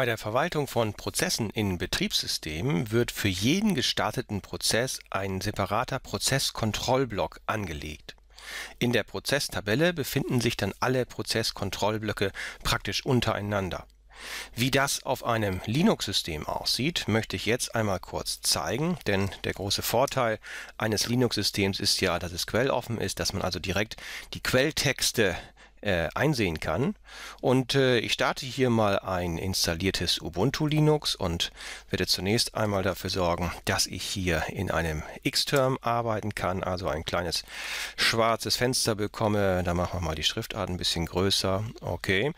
Bei der Verwaltung von Prozessen in Betriebssystemen wird für jeden gestarteten Prozess ein separater Prozesskontrollblock angelegt. In der Prozesstabelle befinden sich dann alle Prozesskontrollblöcke praktisch untereinander. Wie das auf einem Linux-System aussieht, möchte ich jetzt einmal kurz zeigen, denn der große Vorteil eines Linux-Systems ist ja, dass es quelloffen ist, dass man also direkt die Quelltexte äh, einsehen kann. Und äh, ich starte hier mal ein installiertes Ubuntu Linux und werde zunächst einmal dafür sorgen, dass ich hier in einem Xterm arbeiten kann, also ein kleines schwarzes Fenster bekomme. Da machen wir mal die Schriftart ein bisschen größer. Okay.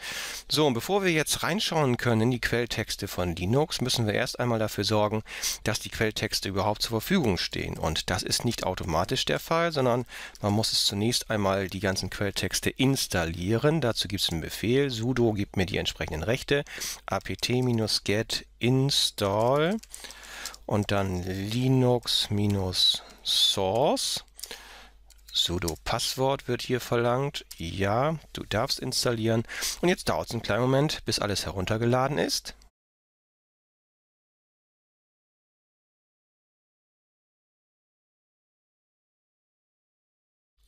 So, und bevor wir jetzt reinschauen können in die Quelltexte von Linux, müssen wir erst einmal dafür sorgen, dass die Quelltexte überhaupt zur Verfügung stehen. Und das ist nicht automatisch der Fall, sondern man muss es zunächst einmal die ganzen Quelltexte installieren installieren. Dazu gibt es einen Befehl. sudo gibt mir die entsprechenden Rechte. apt-get install und dann linux-source. Sudo Passwort wird hier verlangt. Ja, du darfst installieren. Und jetzt dauert es einen kleinen Moment, bis alles heruntergeladen ist.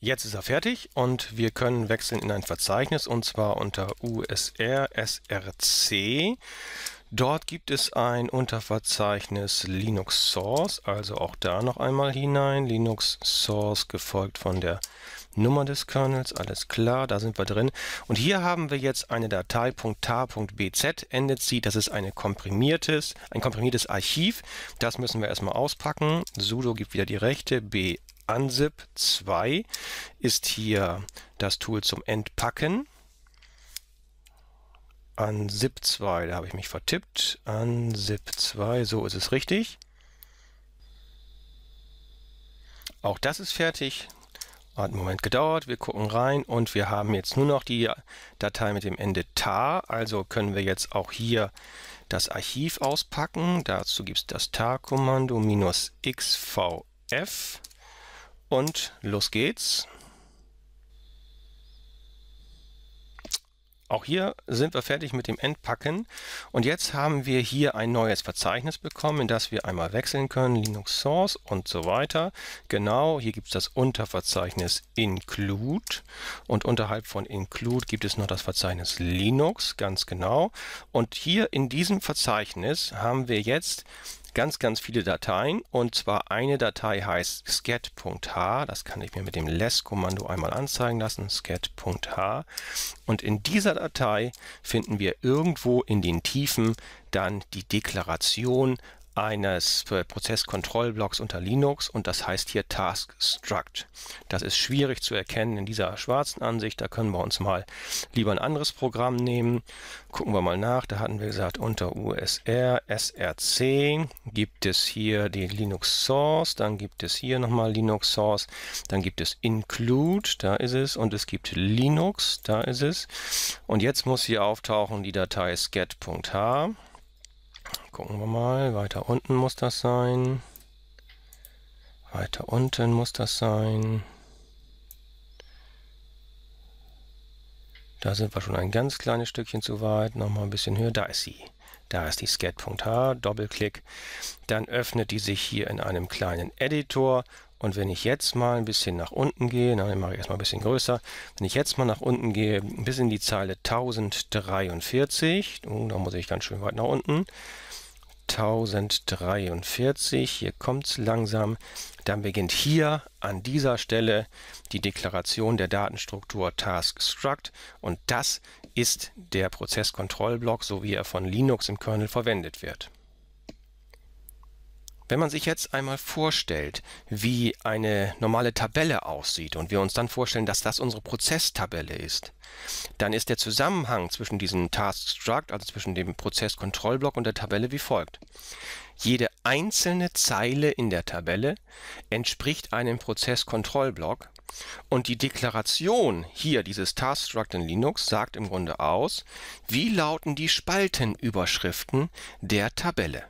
Jetzt ist er fertig und wir können wechseln in ein Verzeichnis und zwar unter USR SRC. Dort gibt es ein Unterverzeichnis Linux Source, also auch da noch einmal hinein. Linux Source gefolgt von der Nummer des Kernels, alles klar, da sind wir drin. Und hier haben wir jetzt eine Datei .tar.bz, endet sie, das ist eine komprimiertes, ein komprimiertes Archiv. Das müssen wir erstmal auspacken. sudo gibt wieder die Rechte, b Ansip 2 ist hier das Tool zum Entpacken. Ansip 2, da habe ich mich vertippt. Ansip 2, so ist es richtig. Auch das ist fertig. Hat einen Moment gedauert, wir gucken rein und wir haben jetzt nur noch die Datei mit dem Ende tar, also können wir jetzt auch hier das Archiv auspacken. Dazu gibt es das tar-Kommando minus xvf und los geht's. Auch hier sind wir fertig mit dem Entpacken und jetzt haben wir hier ein neues Verzeichnis bekommen, in das wir einmal wechseln können, Linux Source und so weiter. Genau, hier gibt es das Unterverzeichnis Include und unterhalb von Include gibt es noch das Verzeichnis Linux, ganz genau. Und hier in diesem Verzeichnis haben wir jetzt ganz, ganz viele Dateien und zwar eine Datei heißt scat.h, das kann ich mir mit dem less-Kommando einmal anzeigen lassen, scat.h und in dieser Datei finden wir irgendwo in den Tiefen dann die Deklaration eines äh, Prozesskontrollblocks unter Linux und das heißt hier Task Struct. Das ist schwierig zu erkennen in dieser schwarzen Ansicht. Da können wir uns mal lieber ein anderes Programm nehmen. Gucken wir mal nach. Da hatten wir gesagt, unter USR, SRC gibt es hier die Linux Source. Dann gibt es hier nochmal Linux Source. Dann gibt es Include. Da ist es. Und es gibt Linux. Da ist es. Und jetzt muss hier auftauchen die Datei scat.h. Gucken wir mal. Weiter unten muss das sein. Weiter unten muss das sein. Da sind wir schon ein ganz kleines Stückchen zu weit. Nochmal ein bisschen höher. Da ist sie. Da ist die scat.h. Doppelklick. Dann öffnet die sich hier in einem kleinen Editor und wenn ich jetzt mal ein bisschen nach unten gehe, nein, mache ich erstmal ein bisschen größer. Wenn ich jetzt mal nach unten gehe, bis in die Zeile 1043, oh, uh, da muss ich ganz schön weit nach unten. 1043, hier kommt es langsam. Dann beginnt hier an dieser Stelle die Deklaration der Datenstruktur Task Struct und das ist der Prozesskontrollblock, so wie er von Linux im Kernel verwendet wird. Wenn man sich jetzt einmal vorstellt, wie eine normale Tabelle aussieht und wir uns dann vorstellen, dass das unsere Prozesstabelle ist, dann ist der Zusammenhang zwischen diesem Task Struct, also zwischen dem Prozesskontrollblock und der Tabelle wie folgt. Jede einzelne Zeile in der Tabelle entspricht einem Prozesskontrollblock und die Deklaration hier dieses Task Struct in Linux sagt im Grunde aus, wie lauten die Spaltenüberschriften der Tabelle.